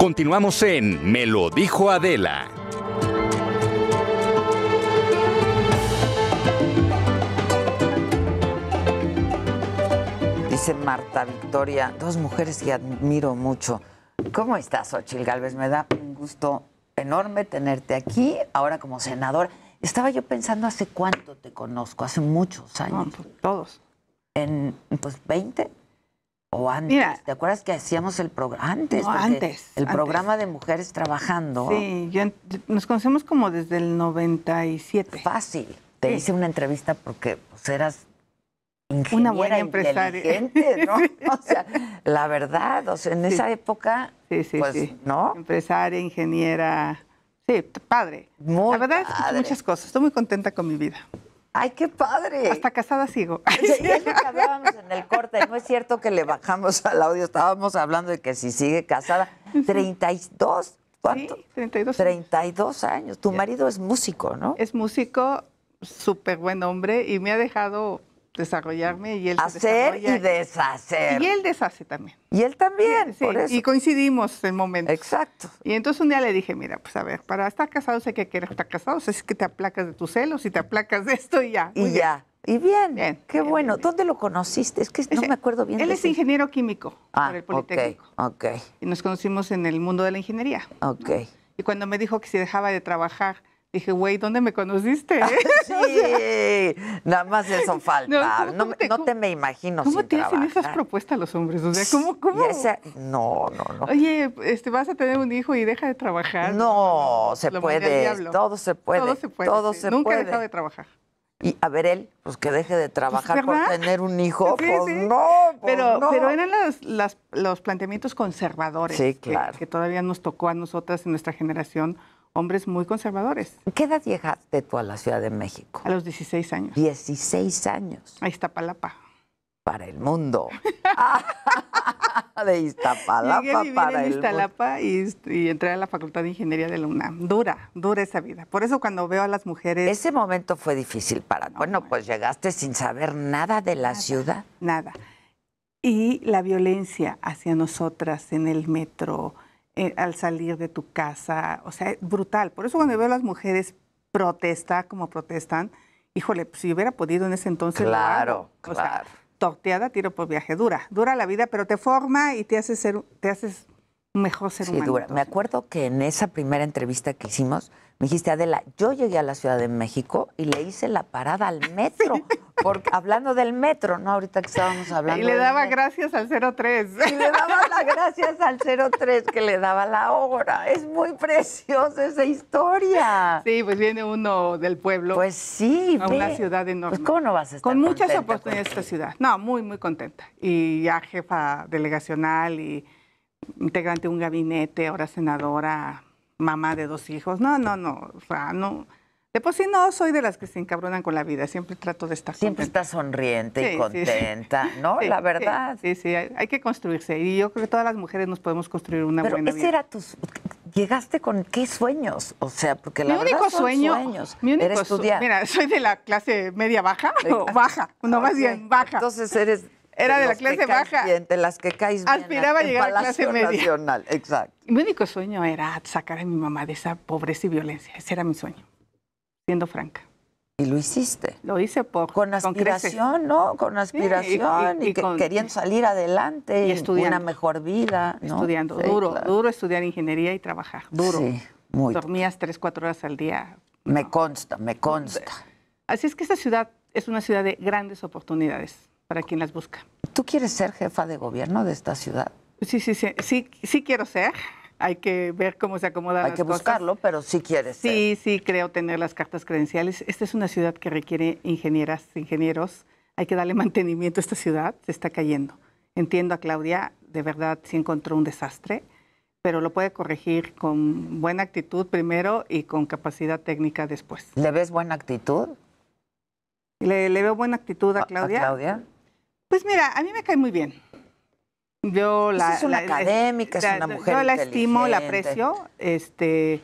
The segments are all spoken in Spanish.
Continuamos en Me lo dijo Adela. Dice Marta Victoria, dos mujeres que admiro mucho. ¿Cómo estás, Ochil Galvez? Me da un gusto enorme tenerte aquí, ahora como senador Estaba yo pensando hace cuánto te conozco, hace muchos años. Pues, todos. En, pues, 20. O antes, ¿te acuerdas que hacíamos el programa? Antes, no, antes. El programa de mujeres trabajando. Sí, nos conocemos como desde el 97. Fácil. Te hice una entrevista porque pues, eras una buena empresaria. o sea, la verdad, o en esa época, sí, sí, pues, sí. ¿no? Empresaria, ingeniera, sí, padre. Muy la verdad, muchas cosas. Estoy muy contenta con mi vida. ¡Ay, qué padre! Hasta casada sigo. es lo que hablábamos en el corte. No es cierto que le bajamos al audio. Estábamos hablando de que si sigue casada, 32. ¿Cuánto? Sí, 32. 32 años. Tu marido es músico, ¿no? Es músico, súper buen hombre y me ha dejado desarrollarme y él hacer y deshacer y él deshace también y él también y coincidimos en momentos exacto y entonces un día le dije mira pues a ver para estar casados hay que querer estar casados es que te aplacas de tus celos y te aplacas de esto y ya y ya y bien, qué bueno dónde lo conociste es que no me acuerdo bien él es ingeniero químico ah, por el politécnico y nos conocimos en el mundo de la ingeniería Ok. y cuando me dijo que si dejaba de trabajar Dije, güey, ¿dónde me conociste? sí, nada más eso falta. No, te, me imagino. ¿Cómo te hacen esas propuestas los hombres? O ¿cómo? cómo? no, no, no. Oye, este, vas a tener un hijo y deja de trabajar. No, se puede. Todo se puede. Todo se puede. Nunca puede. he dejado de trabajar. Y a ver él, pues que deje de trabajar ¿Pues, por tener un hijo, pues, pues No, pero, Pero eran las, los planteamientos conservadores que, que, todavía nos tocó a nosotras en nuestra generación hombres muy conservadores. ¿Qué edad llegaste tú a la Ciudad de México? A los 16 años. 16 años. A Iztapalapa. Para el mundo. de Iztapalapa Llegué a vivir en y, entré a la Facultad de Ingeniería de la UNAM. Dura, dura esa vida. Por eso cuando veo a las mujeres... Ese momento fue difícil para... No, bueno, pues llegaste sin saber nada de la ciudad. Nada. Y la violencia hacia nosotras en el metro, eh, al salir de tu casa. O sea, es brutal. Por eso cuando veo a las mujeres protesta como protestan, híjole, pues, si hubiera podido en ese entonces. Claro, claro. O sea, torteada, tiro por viaje, dura. Dura la vida, pero te forma y te hace ser, te haces mejor ser sí, humano. Dura. Me acuerdo que en esa primera entrevista que hicimos, me dijiste, Adela, yo llegué a la Ciudad de México y le hice la parada al metro. Porque, hablando del metro, ¿no? Ahorita que estábamos hablando. Y le daba gracias al 03. Y le daba las gracias al 03 que le daba la hora. Es muy preciosa esa historia. Sí, pues viene uno del pueblo. Pues sí. A una ciudad enorme. Pues ¿Cómo no vas a estar? Con muchas oportunidades esta ciudad. No, muy, muy contenta. Y ya jefa delegacional y integrante de un gabinete, ahora senadora mamá de dos hijos. No, no, no. O sea, no. De por sí no soy de las que se encabronan con la vida, siempre trato de estar Siempre está sonriente y contenta, ¿no? la verdad. Sí, sí, hay, que construirse y yo creo que todas las mujeres nos podemos construir una Pero buena ese era tus llegaste con qué sueños? O sea, porque la mi único sueño, sueños. Mi único estudiar. Mira, soy de la clase media baja baja, no más bien baja. Entonces eres era de, la clase baja. las que caes Aspiraba a llegar a la clase media. exacto. Mi único sueño era sacar a mi mamá de esa pobreza y violencia. Ese era mi sueño, siendo franca. Y lo hiciste. Lo hice por con aspiración, ¿no? Con aspiración y, que, salir adelante y estudiar una mejor vida. Estudiando, duro, duro estudiar ingeniería y trabajar, duro. Sí, muy. Dormías tres, cuatro horas al día. Me consta, me consta. Así es que esta ciudad es una ciudad de grandes oportunidades para quien las busca. ¿Tú quieres ser jefa de gobierno de esta ciudad? Sí, sí, sí, sí, quiero ser. Hay que ver cómo se acomoda. Hay que buscarlo, pero sí quieres. ser. sí, sí, creo tener las cartas credenciales. Esta es una ciudad que requiere ingenieras, ingenieros. Hay que darle mantenimiento a esta ciudad. Se está cayendo. Entiendo a Claudia, de verdad sí encontró un desastre, pero lo puede corregir con buena actitud primero y con capacidad técnica después. ¿Le ves buena actitud? Le, veo buena actitud a Claudia. ¿A Claudia? Pues mira, a mí me cae muy bien. Yo pues la, es una eh, académica, es una mujer. Yo la estimo, la aprecio. Este,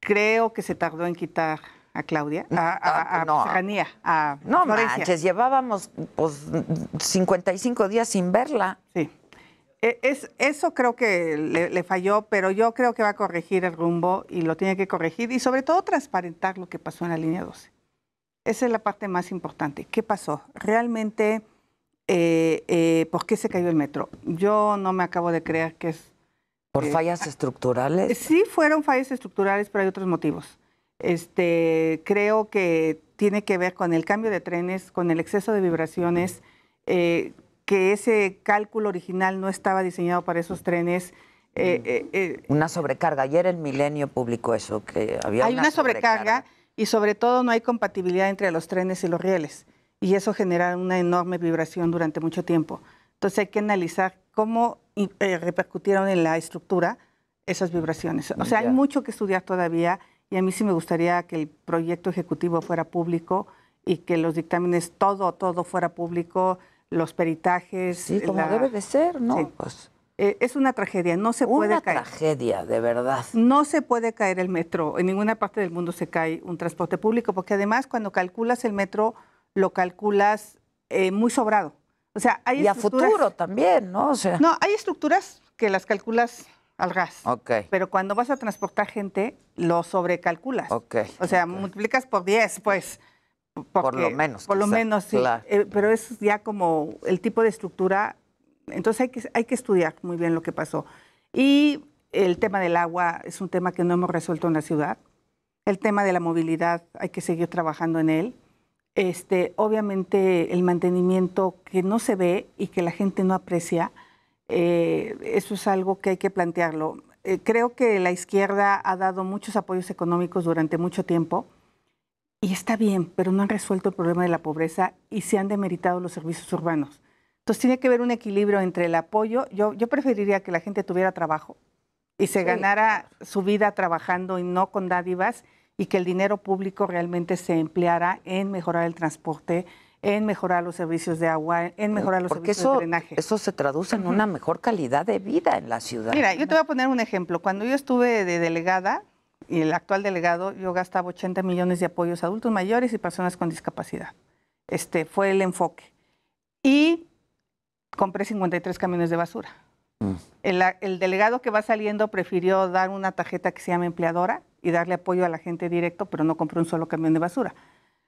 creo que se tardó en quitar a Claudia, a, a, a, no, a llevábamos 55 pues, días sin verla. Sí. E, es, eso creo que le, le, falló, pero yo creo que va a corregir el rumbo y lo tiene que corregir y sobre todo transparentar lo que pasó en la línea 12. Esa es la parte más importante. ¿Qué pasó? Realmente eh, eh, por qué se cayó el metro. Yo no me acabo de creer que es... ¿Por eh, fallas ah, estructurales? Sí, fueron fallas estructurales, pero hay otros motivos. Este, creo que tiene que ver con el cambio de trenes, con el exceso de vibraciones, que ese cálculo original no estaba diseñado para esos trenes. Mm. una sobrecarga. Ayer el Milenio publicó eso, que había hay una, sobrecarga, y sobre todo no hay compatibilidad entre los trenes y los rieles y eso genera una enorme vibración durante mucho tiempo. Entonces hay que analizar cómo eh, repercutieron en la estructura esas vibraciones. O sea, hay mucho que estudiar todavía y a mí sí me gustaría que el proyecto ejecutivo fuera público y que los dictámenes, todo, todo fuera público, los peritajes. Sí, como debe de ser, ¿no? Pues... Eh, es una tragedia, no se puede caer. Una tragedia, de verdad. No se puede caer el metro, en ninguna parte del mundo se cae un transporte público, porque además cuando calculas el metro lo calculas eh, muy sobrado. O sea, hay y a futuro también, ¿no? O sea... No, hay estructuras que las calculas al gas. Okay. Pero cuando vas a transportar gente, lo sobrecalculas. ok O sea, multiplicas por 10, pues. por lo menos. Por lo menos, sí. Eh, pero es ya como el tipo de estructura. Entonces hay que, hay que estudiar muy bien lo que pasó. Y el tema del agua es un tema que no hemos resuelto en la ciudad. El tema de la movilidad, hay que seguir trabajando en él este, obviamente el mantenimiento que no se ve y que la gente no aprecia, eh, eso es algo que hay que plantearlo. Eh, creo que la izquierda ha dado muchos apoyos económicos durante mucho tiempo y está bien, pero no han resuelto el problema de la pobreza y se han demeritado los servicios urbanos. Entonces tiene que haber un equilibrio entre el apoyo. Yo, preferiría que la gente tuviera trabajo y se ganara su vida trabajando y no con dádivas y que el dinero público realmente se empleara en mejorar el transporte, en mejorar los servicios de agua, en eh, mejorar los servicios de drenaje. Eso se traduce en una mejor calidad de vida en la ciudad. Mira, yo te voy a poner un ejemplo. Cuando yo estuve de delegada, y el actual delegado, yo gastaba 80 millones de apoyos a adultos mayores y personas con discapacidad. Este fue el enfoque. Y compré 53 camiones de basura. Mm. El, delegado que va saliendo prefirió dar una tarjeta que se llama empleadora y darle apoyo a la gente directo, pero no compró un solo camión de basura.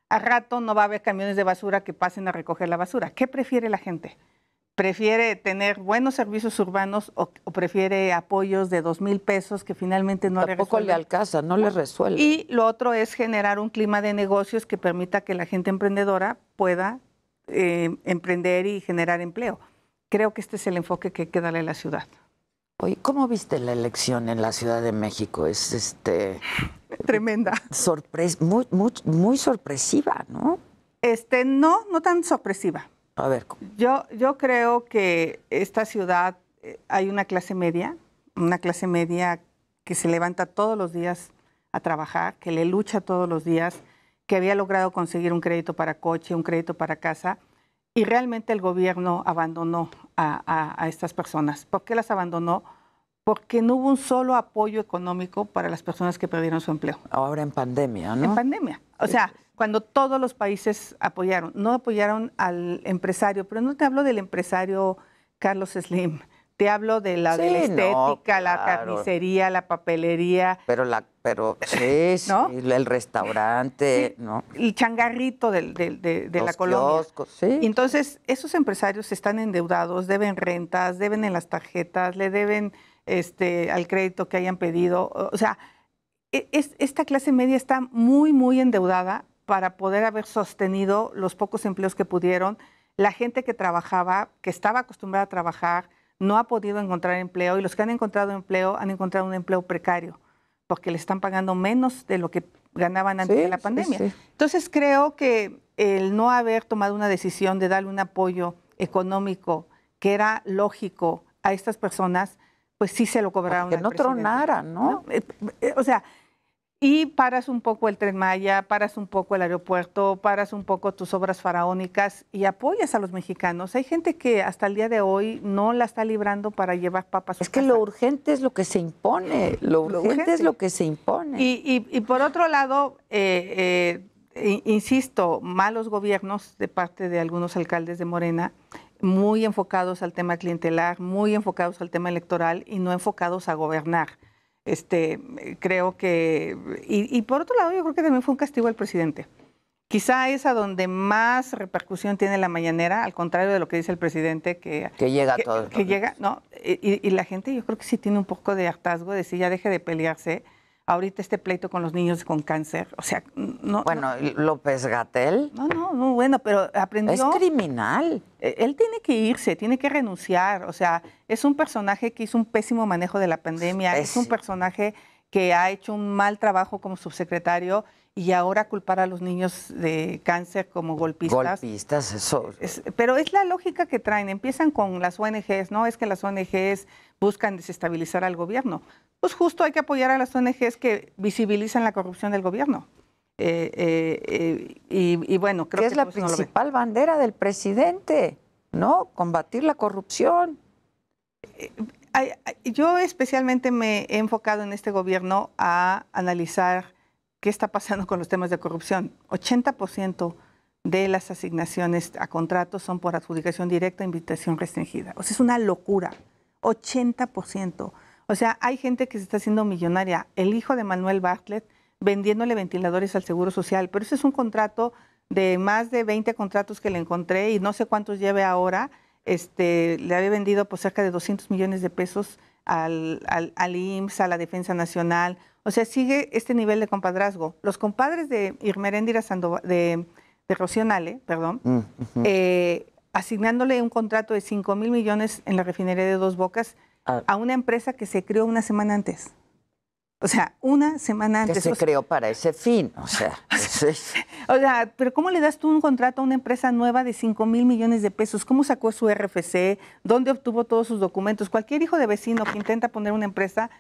A rato no va a haber camiones de basura que pasen a recoger la basura. ¿Qué prefiere la gente? ¿Prefiere tener buenos servicios urbanos o, prefiere apoyos de dos mil pesos que finalmente no Tampoco le Tampoco le alcanza, no le resuelve. Y lo otro es generar un clima de negocios que permita que la gente emprendedora pueda eh, emprender y generar empleo creo que este es el enfoque que hay que darle a la ciudad. Oye, ¿cómo viste la elección en la Ciudad de México? Es este tremenda. Sorpres muy, sorpresiva, ¿no? Este, no, no tan sorpresiva. A ver. Yo, yo creo que esta ciudad eh, hay una clase media, una clase media que se levanta todos los días a trabajar, que le lucha todos los días, que había logrado conseguir un crédito para coche, un crédito para casa y realmente el gobierno abandonó a, estas personas. ¿Por qué las abandonó? Porque no hubo un solo apoyo económico para las personas que perdieron su empleo. Ahora en pandemia, ¿no? En pandemia. O sea, cuando todos los países apoyaron. No apoyaron al empresario, pero no te hablo del empresario Carlos Slim, te hablo de la, la estética, la carnicería, la papelería. Pero la, pero sí, el restaurante, ¿no? El changarrito de, la colonia. Entonces, esos empresarios están endeudados, deben rentas, deben en las tarjetas, le deben este al crédito que hayan pedido. O sea, e, esta clase media está muy, muy endeudada para poder haber sostenido los pocos empleos que pudieron. La gente que trabajaba, que estaba acostumbrada a trabajar, no ha podido encontrar empleo y los que han encontrado empleo han encontrado un empleo precario porque le están pagando menos de lo que ganaban antes de la pandemia. Entonces creo que el no haber tomado una decisión de darle un apoyo económico que era lógico a estas personas, pues sí se lo cobraron. Que no ¿no? Eh, eh, o sea, y paras un poco el tren Maya, paras un poco el aeropuerto, paras un poco tus obras faraónicas y apoyas a los mexicanos. Hay gente que hasta el día de hoy no la está librando para llevar papas. Es que lo urgente es lo que se impone, lo, urgente es lo que se impone. Y, por otro lado, eh, eh, insisto, malos gobiernos de parte de algunos alcaldes de Morena muy enfocados al tema clientelar, muy enfocados al tema electoral y no enfocados a gobernar. Este, eh, creo que, y, y, por otro lado, yo creo que también fue un castigo al presidente. Quizá es a donde más repercusión tiene la mañanera, al contrario de lo que dice el presidente, que, que llega todo. Que, llega, no, y, y, la gente yo creo que sí tiene un poco de hartazgo de si ya deje de pelearse ahorita este pleito con los niños con cáncer. O sea, no. Bueno, López Gatel. No, no, no, bueno, pero aprendió. Es criminal. E, él tiene que irse, tiene que renunciar. O sea, es un personaje que hizo un pésimo manejo de la pandemia, es, un personaje que ha hecho un mal trabajo como subsecretario y ahora culpar a los niños de cáncer como golpistas. Golpistas, eso. pero es la lógica que traen. Empiezan con las ONGs, ¿no? Es que las ONGs buscan desestabilizar al gobierno pues justo hay que apoyar a las ONGs que visibilizan la corrupción del gobierno. Eh, eh, eh, y, bueno, creo que es la principal bandera del presidente, ¿no? Combatir la corrupción. Yo especialmente me he enfocado en este gobierno a analizar qué está pasando con los temas de corrupción. 80% de las asignaciones a contratos son por adjudicación directa e invitación restringida. O sea, es una locura. 80%. O sea, hay gente que se está haciendo millonaria. El hijo de Manuel Bartlett vendiéndole ventiladores al Seguro Social, pero ese es un contrato de más de 20 contratos que le encontré y no sé cuántos lleve ahora. Este, le había vendido por pues, cerca de 200 millones de pesos al, al, al, IMSS, a la Defensa Nacional. O sea, sigue este nivel de compadrazgo. Los compadres de Irmeréndira Sandoval, de, de Rocionale, perdón, mm, asignándole un contrato de 5 mil millones en la refinería de Dos Bocas ah. a una empresa que se creó una semana antes. O sea, una semana antes. Que se creó para ese fin, o sea. o sea, pero ¿cómo le das tú un contrato a una empresa nueva de 5 mil millones de pesos? ¿Cómo sacó su RFC? ¿Dónde obtuvo todos sus documentos? Cualquier hijo de vecino que intenta poner una empresa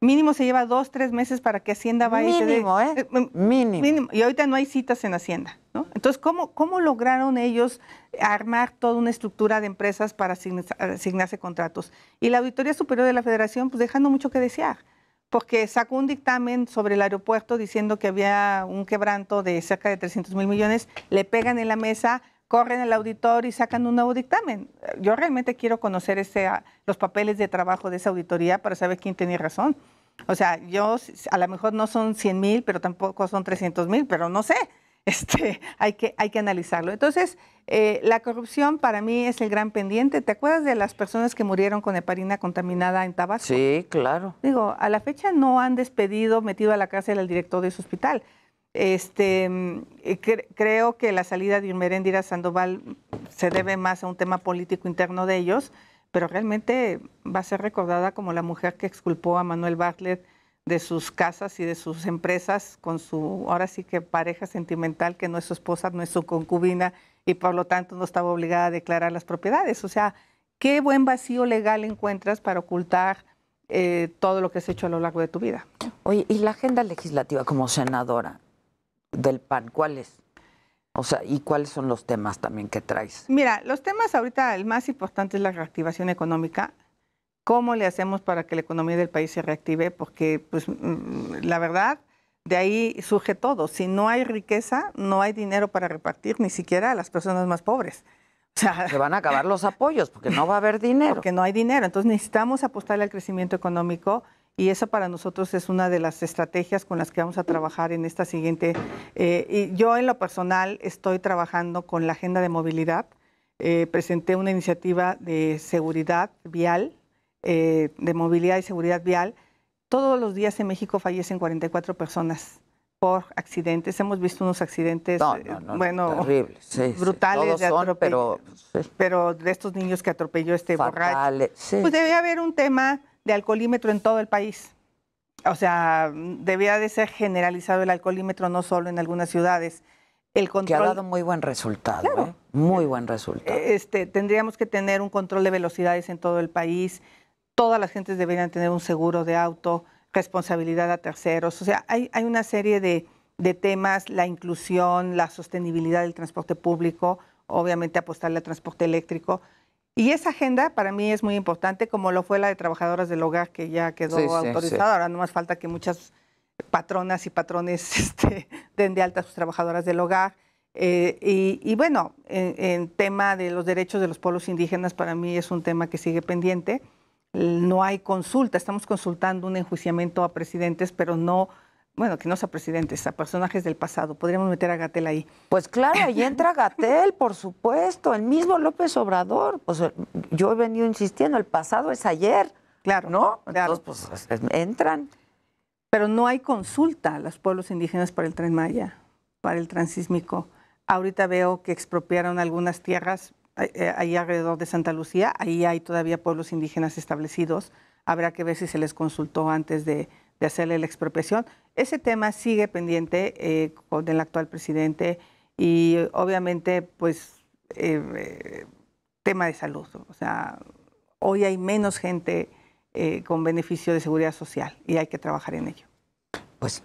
mínimo se lleva dos, tres meses para que Hacienda vaya y ¿eh? eh mm, mínimo. Y ahorita no hay citas en Hacienda, ¿no? Entonces, ¿cómo, cómo lograron ellos armar toda una estructura de empresas para asignarse contratos? Y la Auditoría Superior de la Federación, pues dejando mucho que desear, porque sacó un dictamen sobre el aeropuerto diciendo que había un quebranto de cerca de 300 mil millones, le pegan en la mesa, corren el auditor y sacan un nuevo dictamen. Yo realmente quiero conocer ese, ah, los papeles de trabajo de esa auditoría para saber quién tenía razón. O sea, yo a lo mejor no son 100 mil, pero tampoco son 300 mil, pero no sé. Este, hay, que, hay que analizarlo. Entonces, eh, la corrupción para mí es el gran pendiente. ¿Te acuerdas de las personas que murieron con heparina contaminada en Tabasco? Sí, claro. Digo, a la fecha no han despedido, metido a la cárcel al director de su hospital. Este, mm, eh, creo que la salida de Irmeréndira Sandoval se debe más a un tema político interno de ellos, pero realmente va a ser recordada como la mujer que exculpó a Manuel Bartlett de sus casas y de sus empresas con su, ahora sí que pareja sentimental, que no es su esposa, no es su concubina y por lo tanto no estaba obligada a declarar las propiedades. O sea, qué buen vacío legal encuentras para ocultar eh, todo lo que has hecho a lo largo de tu vida. Oye, ¿y la agenda legislativa como senadora? del PAN? ¿Cuáles? O sea, ¿y cuáles son los temas también que traes? Mira, los temas ahorita, el más importante es la reactivación económica. ¿Cómo le hacemos para que la economía del país se reactive? Porque, pues, mm, la verdad, de ahí surge todo. Si no hay riqueza, no hay dinero para repartir, ni siquiera a las personas más pobres. O sea, se van a acabar los apoyos porque no va a haber dinero. Porque no hay dinero. Entonces necesitamos apostarle al crecimiento económico y eso para nosotros es una de las estrategias con las que vamos a trabajar en esta siguiente. Eh, y yo en lo personal estoy trabajando con la agenda de movilidad. Eh, presenté una iniciativa de seguridad vial, eh, de movilidad y seguridad vial. Todos los días en México fallecen 44 personas por accidentes. Hemos visto unos accidentes, brutales de Pero, pero, de estos niños que atropelló este borracho. Pues debe haber un tema de alcoholímetro en todo el país. O sea, debía de ser generalizado el alcoholímetro, no solo en algunas ciudades. El control... Que ha dado muy buen resultado, ¿eh? muy buen resultado. Eh, este, tendríamos que tener un control de velocidades en todo el país. Todas las gentes deberían tener un seguro de auto, responsabilidad a terceros. O sea, hay, una serie de, de temas, la inclusión, la sostenibilidad del transporte público, obviamente apostarle al transporte eléctrico. Y esa agenda para mí es muy importante, como lo fue la de trabajadoras del hogar, que ya quedó autorizada. Ahora no más falta que muchas patronas y patrones este, den de alta a sus trabajadoras del hogar. Eh, y, bueno, en, en, tema de los derechos de los pueblos indígenas, para mí es un tema que sigue pendiente. No hay consulta, estamos consultando un enjuiciamiento a presidentes, pero no bueno, que no sea presidente, a personajes del pasado. Podríamos meter a Gatel ahí. Pues claro, ahí entra Gatel, por supuesto, el mismo López Obrador. Pues yo he venido insistiendo, el pasado es ayer. Claro. ¿No? Pues, entran. Pero no hay consulta a los pueblos indígenas para el tren Maya, para el transísmico. Ahorita veo que expropiaron algunas tierras eh, eh, ahí alrededor de Santa Lucía. Ahí hay todavía pueblos indígenas establecidos. Habrá que ver si se les consultó antes de, de hacerle la expropiación. Ese tema sigue pendiente del eh, actual presidente y obviamente pues eh, eh, tema de salud. O sea, hoy hay menos gente con beneficio de seguridad social y hay que trabajar en ello. Pues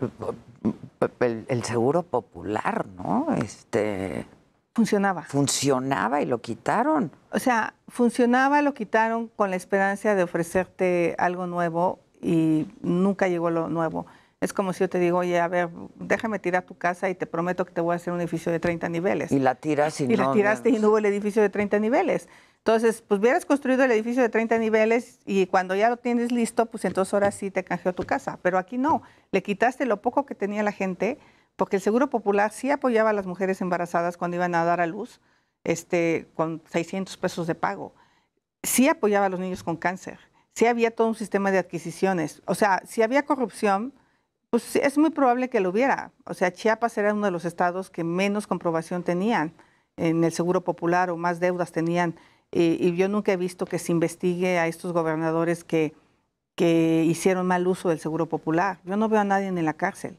el, el, seguro popular, ¿no? Este funcionaba. Funcionaba y lo quitaron. O sea, funcionaba, lo quitaron con la esperanza de ofrecerte algo nuevo y nunca llegó lo nuevo. Es como si yo te digo, oye, a ver, déjame tirar tu casa y te prometo que te voy a hacer un edificio de 30 niveles. Y la tiras y, la tiraste y no hubo el edificio de 30 niveles. Entonces, pues hubieras construido el edificio de 30 niveles y cuando ya lo tienes listo, pues entonces ahora sí te canjeó tu casa. Pero aquí no, le quitaste lo poco que tenía la gente, porque el Seguro Popular sí apoyaba a las mujeres embarazadas cuando iban a dar a luz, este, con 600 pesos de pago. Sí apoyaba a los niños con cáncer si había todo un sistema de adquisiciones. O sea, si había corrupción, pues es muy probable que lo hubiera. O sea, Chiapas era uno de los estados que menos comprobación tenían en el Seguro Popular o más deudas tenían. Y, yo nunca he visto que se investigue a estos gobernadores que, que hicieron mal uso del Seguro Popular. Yo no veo a nadie en la cárcel.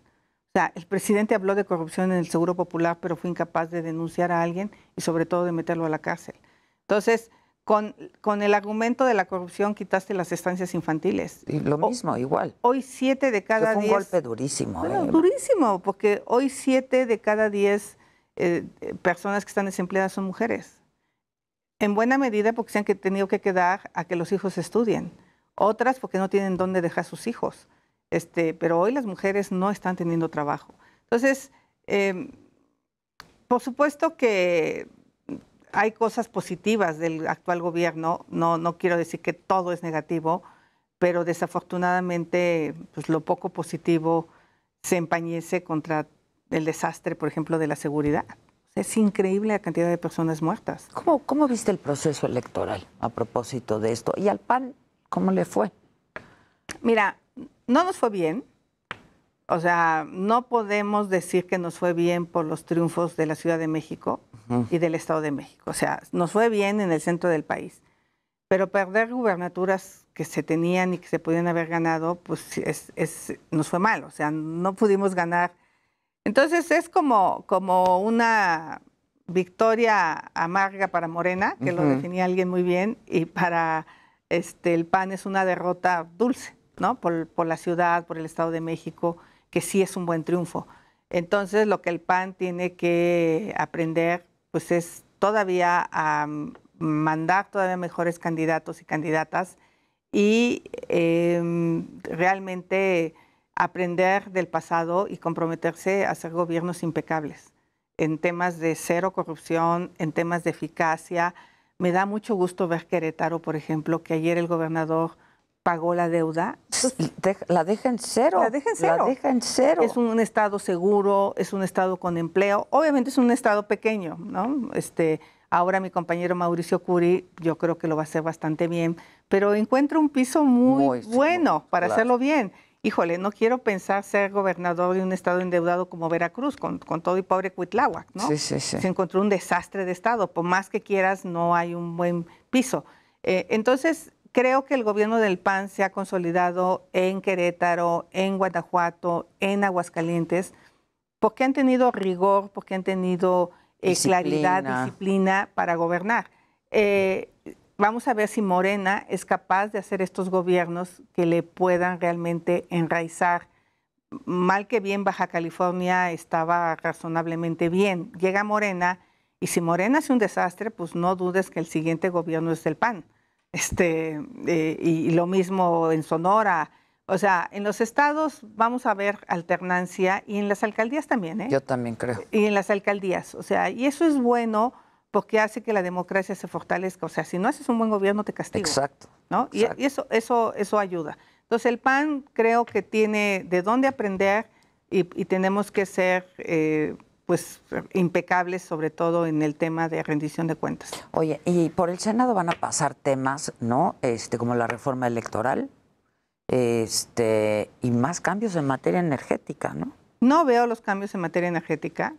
O sea, el presidente habló de corrupción en el Seguro Popular, pero fue incapaz de denunciar a alguien y sobre todo de meterlo a la cárcel. Entonces, con, con, el argumento de la corrupción quitaste las estancias infantiles. Y lo mismo, igual. Hoy siete de cada fue un un golpe durísimo. eh. durísimo, porque hoy siete de cada diez eh, personas que están desempleadas son mujeres. En buena medida porque se han tenido que quedar a que los hijos estudien. Otras porque no tienen dónde dejar sus hijos. Este, pero hoy las mujeres no están teniendo trabajo. Entonces, eh, por supuesto que hay cosas positivas del actual gobierno, no, no quiero decir que todo es negativo, pero desafortunadamente pues, lo poco positivo se empañece contra el desastre, por ejemplo, de la seguridad. Es increíble la cantidad de personas muertas. ¿Cómo viste el proceso electoral a propósito de esto? ¿Y al PAN cómo le fue? Mira, no nos fue bien, o sea, no podemos decir que nos fue bien por los triunfos de la Ciudad de México y del Estado de México. O sea, nos fue bien en el centro del país. Pero perder gubernaturas que se tenían y que se podían haber ganado, pues nos fue mal. O sea, no pudimos ganar. Entonces es como, una victoria amarga para Morena, que lo definía alguien muy bien, y para este, el PAN es una derrota dulce, ¿no? por la ciudad, por el Estado de México que sí es un buen triunfo. Entonces, lo que el PAN tiene que aprender, pues es todavía a mandar todavía mejores candidatos y candidatas y em, realmente aprender del pasado y comprometerse a hacer gobiernos impecables en temas de cero corrupción, en temas de eficacia. Me da mucho gusto ver Querétaro, por ejemplo, que ayer el gobernador pagó la deuda. la deja en cero. La deja en cero. Es un estado seguro, es un estado con empleo. Obviamente es un estado pequeño, ¿no? Este, ahora mi compañero Mauricio Curi, yo creo que lo va a hacer bastante bien, pero encuentra un piso muy, bueno para hacerlo bien. Híjole, no quiero pensar ser gobernador de un estado endeudado como Veracruz, con, con todo y pobre Cuitláhuac, ¿no? Se encontró un desastre de estado. Por más que quieras, no hay un buen piso. Eh, entonces, Creo que el gobierno del PAN se ha consolidado en Querétaro, en Guanajuato, en Aguascalientes, porque han tenido rigor, porque han tenido eh, claridad, disciplina para gobernar. Eh, vamos a ver si Morena es capaz de hacer estos gobiernos que le puedan realmente enraizar. Mal que bien, Baja California estaba razonablemente bien. Llega Morena y si Morena es un desastre, pues no dudes que el siguiente gobierno es del PAN este, eh, y lo mismo en Sonora. O sea, en los estados vamos a ver alternancia y en las alcaldías también, ¿eh? Yo también creo. Y en las alcaldías, o sea, y eso es bueno porque hace que la democracia se fortalezca. O sea, si no haces un buen gobierno te castigo. Exacto. ¿no? Y, eso, eso, eso ayuda. Entonces el PAN creo que tiene de dónde aprender y, tenemos que ser eh, pues impecables, sobre todo en el tema de rendición de cuentas. Oye, y por el Senado van a pasar temas, ¿no? Este, como la reforma electoral, este, y más cambios en materia energética, ¿no? No veo los cambios en materia energética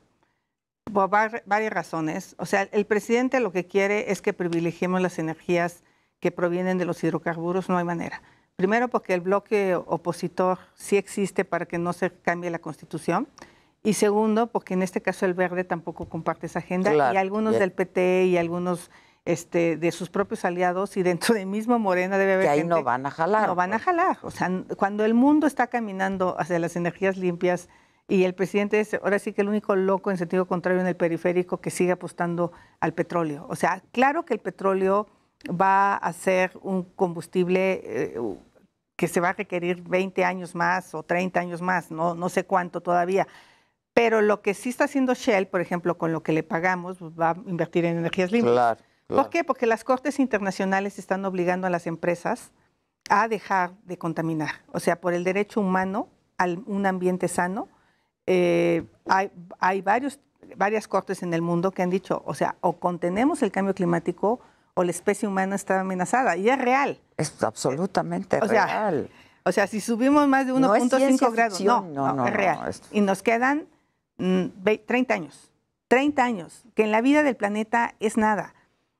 por varias razones. O sea, el presidente lo que quiere es que privilegiemos las energías que provienen de los hidrocarburos, no hay manera. Primero porque el bloque opositor sí existe para que no se cambie la constitución. Y segundo, porque en este caso el verde tampoco comparte esa agenda y algunos del PT y algunos este, de sus propios aliados y dentro de mismo Morena debe haber que ahí no van a jalar. No van a pues. jalar. O sea, cuando el mundo está caminando hacia las energías limpias y el presidente es ahora sí que el único loco en sentido contrario en el periférico que sigue apostando al petróleo. O sea, claro que el petróleo va a ser un combustible eh, que se va a requerir 20 años más o 30 años más, no, no sé cuánto todavía, pero lo que sí está haciendo Shell, por ejemplo, con lo que le pagamos, pues, va a invertir en energías limpias. ¿Por qué? Porque las cortes internacionales están obligando a las empresas a dejar de contaminar. O sea, por el derecho humano a un ambiente sano, eh, hay, varios, varias cortes en el mundo que han dicho, o sea, o contenemos el cambio climático o la especie humana está amenazada. Y es real. Es absolutamente sea, real. O sea, si subimos más de 1.5 grados, no, no, no, es real. y nos quedan 30 mm, años, 30 años, que en la vida del planeta es nada.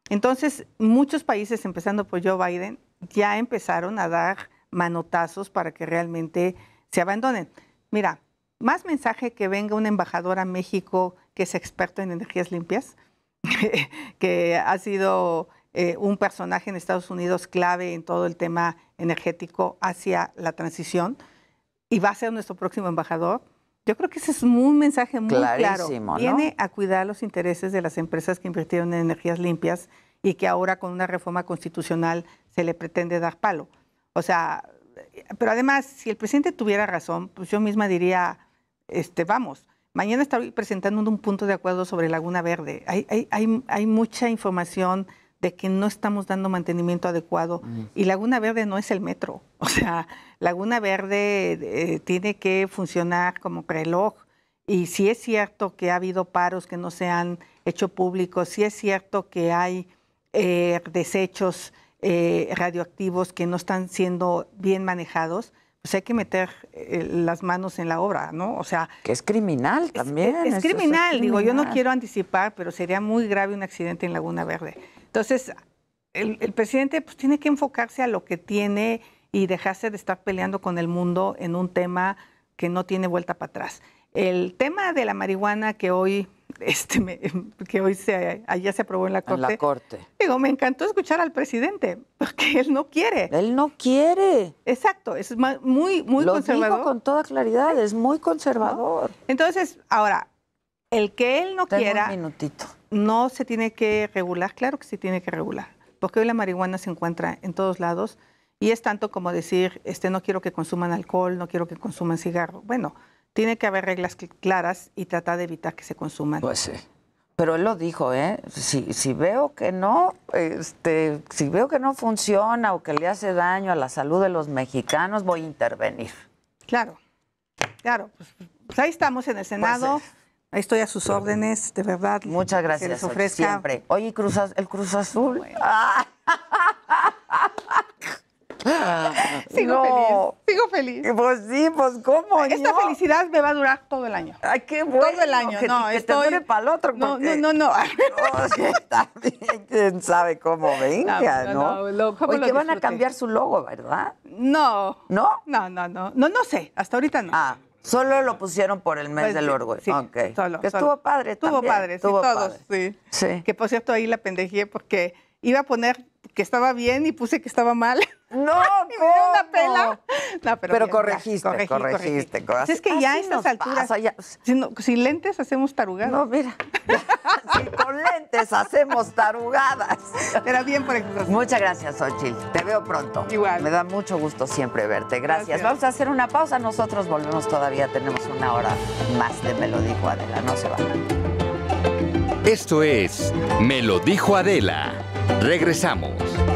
Entonces, muchos países, empezando por Joe Biden, ya empezaron a dar manotazos para que realmente se abandonen. Mira, más mensaje que venga un embajador a México que es experto en energías limpias, que ha sido eh, un personaje en Estados Unidos clave en todo el tema energético hacia la transición y va a ser nuestro próximo embajador yo creo que ese es un mensaje muy claro. Viene a cuidar los intereses de las empresas que invirtieron en energías limpias y que ahora con una reforma constitucional se le pretende dar palo. O sea, pero además, si el presidente tuviera razón, pues yo misma diría, este, vamos, mañana está presentando un punto de acuerdo sobre Laguna Verde. Hay, hay, hay, hay mucha información de que no estamos dando mantenimiento adecuado. Y Laguna Verde no es el metro. O sea, Laguna Verde eh, tiene que funcionar como reloj. Y si es cierto que ha habido paros que no se han hecho públicos, si es cierto que hay eh, desechos eh, radioactivos que no están siendo bien manejados, pues hay que meter las manos en la obra, ¿no? O sea... Que es criminal también. Es, criminal, digo, yo no quiero anticipar, pero sería muy grave un accidente en Laguna Verde. Entonces, el, presidente pues, tiene que enfocarse a lo que tiene y dejarse de estar peleando con el mundo en un tema que no tiene vuelta para atrás. El tema de la marihuana que hoy este, que hoy se, allá se aprobó en la Corte. En la Corte. Digo, me encantó escuchar al presidente, porque él no quiere. Él no quiere. Exacto, es muy, muy Lo Digo con toda claridad, es muy conservador. Entonces, ahora, el que él no quiera. Un minutito no se tiene que regular, claro que se tiene que regular, porque hoy la marihuana se encuentra en todos lados y es tanto como decir, este, no quiero que consuman alcohol, no quiero que consuman cigarro. Bueno, tiene que haber reglas claras y tratar de evitar que se consuman. Pues sí. Pero él lo dijo, ¿eh? Si, si veo que no, este, si veo que no funciona o que le hace daño a la salud de los mexicanos, voy a intervenir. Claro, claro. Pues, pues ahí estamos en el Senado. Pues Ahí Estoy a sus órdenes, de verdad. Muchas gracias. Les ofrezca. Siempre. Oye, el Cruz Azul. Sigo feliz. Sigo feliz. Pues sí, pues cómo. Esta felicidad me va a durar todo el año. Ay, qué bueno. Todo el año. no, que estoy... te para el otro. No, no, no, no. quién sabe cómo venga, ¿no? Pues, no, Porque Oye, que van a cambiar su logo, ¿verdad? No. ¿No? No, no, no. No, no sé. Hasta ahorita no. Ah. Solo lo pusieron por el mes pues del orgullo. que estuvo padre. Estuvo padre, sí, estuvo todos, sí. sí. Que por cierto ahí la pendejé porque iba a poner que estaba bien y puse que estaba mal. No, ¿cómo? una pela. No, pero, pero corregiste, corregiste, pues Es que ya a estas alturas, sin, lentes hacemos tarugadas. No, mira, si con lentes hacemos tarugadas. era bien por ejemplo Muchas gracias, Ochil. Te veo pronto. Igual. Me da mucho gusto siempre verte. Gracias. Vamos a hacer una pausa. Nosotros volvemos todavía. Tenemos una hora más de Me dijo Adela. No se va. Esto es Me dijo Adela Regresamos.